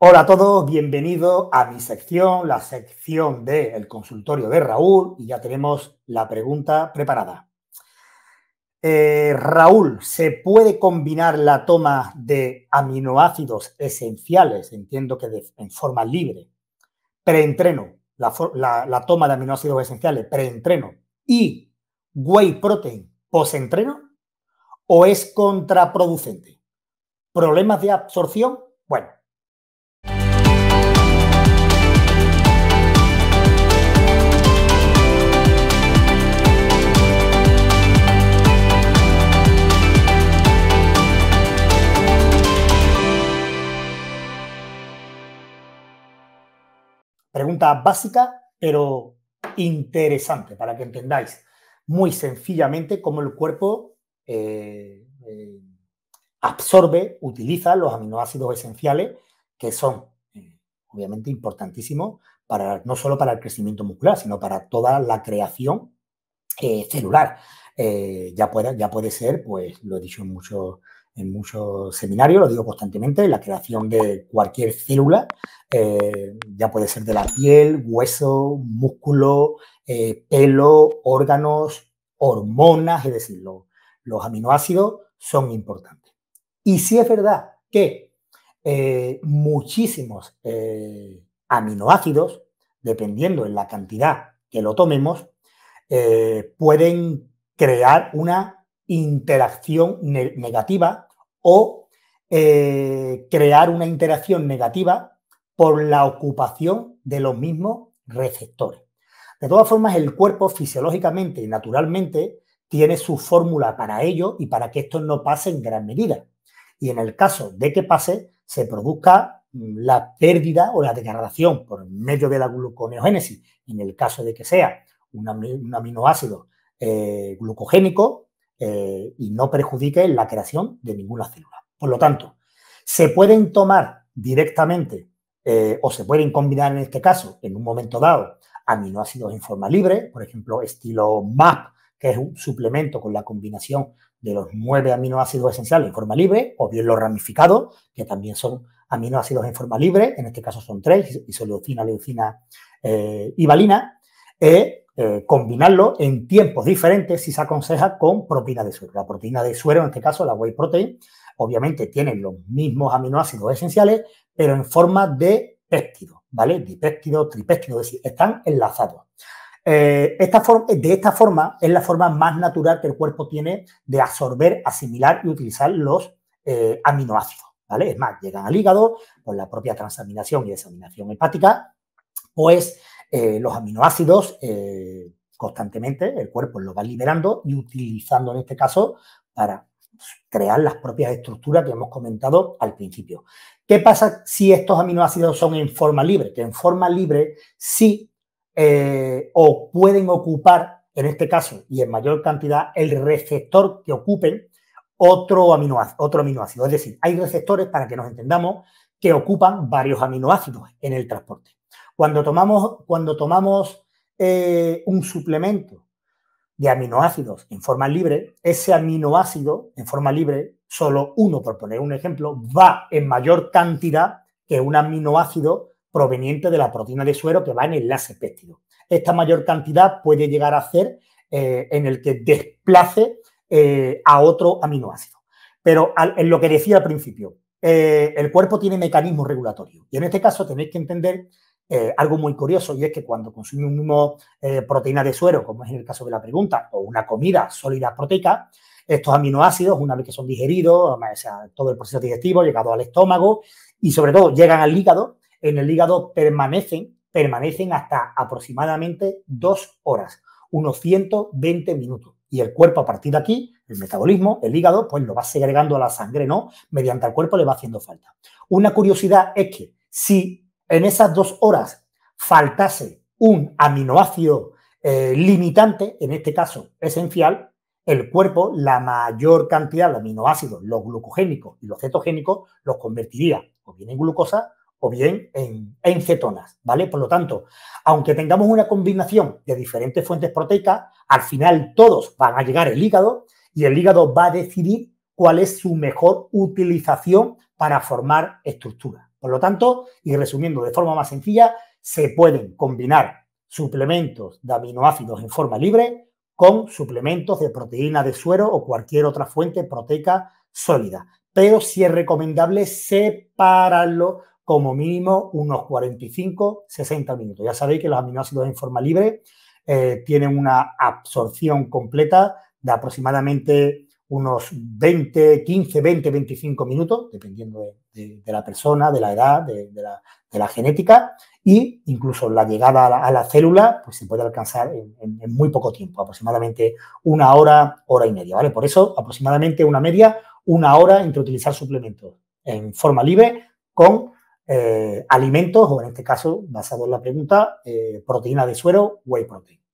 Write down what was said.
Hola a todos, bienvenido a mi sección, la sección del consultorio de Raúl, y ya tenemos la pregunta preparada. Eh, Raúl, ¿se puede combinar la toma de aminoácidos esenciales, entiendo que en forma libre, preentreno, la, la, toma de aminoácidos esenciales preentreno y whey protein postentreno? ¿O es contraproducente? ¿Problemas de absorción? Bueno, básica, pero interesante para que entendáis muy sencillamente cómo el cuerpo eh, eh, absorbe, utiliza los aminoácidos esenciales que son eh, obviamente importantísimos para, no sólo para el crecimiento muscular, sino para toda la creación celular. ya, puede, ya puede ser, pues lo he dicho en muchos en muchos seminarios, lo digo constantemente, la creación de cualquier célula, eh, ya puede ser de la piel, hueso, músculo, eh, pelo, órganos, hormonas, es decir, los, aminoácidos son importantes. Y si es verdad que eh, muchísimos aminoácidos, dependiendo en la cantidad que lo tomemos, pueden crear una interacción negativa o eh, crear una interacción negativa por la ocupación de los mismos receptores. De todas formas, el cuerpo fisiológicamente y naturalmente tiene su fórmula para ello y para que esto no pase en gran medida. Y en el caso de que pase, se produzca mm, la pérdida o la degradación por medio de la gluconeogénesis, en el caso de que sea un, aminoácido eh, glucogénico, eh, y no perjudique la creación de ninguna célula. Por lo tanto, se pueden tomar directamente eh, o se pueden combinar en este caso, en un momento dado, aminoácidos en forma libre, por ejemplo, estilo MAP, que es un suplemento con la combinación de los nueve aminoácidos esenciales en forma libre, o bien los ramificados, que también son aminoácidos en forma libre, en este caso son tres, isoleucina, leucina eh, y valina, eh, combinarlo en tiempos diferentes si se aconseja con propina de suero. La proteína de suero, en este caso la whey protein, obviamente tiene los mismos aminoácidos esenciales, pero en forma de péptido, ¿vale? Dipéptido, tripéptido, es decir, están enlazados. Eh, de esta forma es la forma más natural que el cuerpo tiene de absorber, asimilar y utilizar los eh, aminoácidos, ¿vale? Es más, llegan al hígado por la propia transaminación y desaminación hepática, pues eh, los aminoácidos eh, constantemente, el cuerpo los va liberando y utilizando en este caso para crear las propias estructuras que hemos comentado al principio. ¿Qué pasa si estos aminoácidos son en forma libre? Que en forma libre sí eh, o pueden ocupar, en este caso y en mayor cantidad, el receptor que ocupen otro Otro aminoácido. Es decir, hay receptores, para que nos entendamos, que ocupan varios aminoácidos en el transporte. Cuando tomamos, cuando tomamos eh, un suplemento de aminoácidos en forma libre, ese aminoácido en forma libre, solo uno, por poner un ejemplo, va en mayor cantidad que un aminoácido proveniente de la proteína de suero que va en el enlace péptido. Esta mayor cantidad puede llegar a ser eh, en el que desplace eh, a otro aminoácido. Pero en lo que decía al principio, el cuerpo tiene mecanismos regulatorios. Y en este caso tenéis que entender eh, algo muy curioso y es que cuando consumimos eh, proteína de suero, como es en el caso de la pregunta, o una comida sólida proteica, estos aminoácidos, una vez que son digeridos, o sea, todo el proceso digestivo, llegado al estómago y sobre todo llegan al hígado, en el hígado permanecen, permanecen hasta aproximadamente dos horas, unos 120 minutos. Y el cuerpo a partir de aquí, el metabolismo, el hígado, pues lo va segregando a la sangre, ¿no? Mediante el cuerpo le va haciendo falta. Una curiosidad es que si en esas dos horas faltase un aminoácido eh, limitante, en este caso esencial, el cuerpo la mayor cantidad de aminoácidos, los glucogénicos y los cetogénicos, los convertiría o bien en glucosa o bien en, cetonas, ¿vale? Por lo tanto, aunque tengamos una combinación de diferentes fuentes proteicas, al final todos van a llegar al hígado y el hígado va a decidir cuál es su mejor utilización para formar estructuras. Por lo tanto, y resumiendo de forma más sencilla, se pueden combinar suplementos de aminoácidos en forma libre con suplementos de proteína de suero o cualquier otra fuente proteica sólida. Pero si es recomendable separarlo como mínimo unos 45-60 minutos. Ya sabéis que los aminoácidos en forma libre eh, tienen una absorción completa de aproximadamente unos 20, 15, 20, 25 minutos, dependiendo de, la persona, de la edad, de, la, genética, y incluso la llegada a la, célula, pues se puede alcanzar en, muy poco tiempo, aproximadamente una hora, hora y media, ¿vale? Por eso, aproximadamente una media, una hora entre utilizar suplementos en forma libre con eh, alimentos, o en este caso, basado en la pregunta, eh, proteína de suero, whey protein.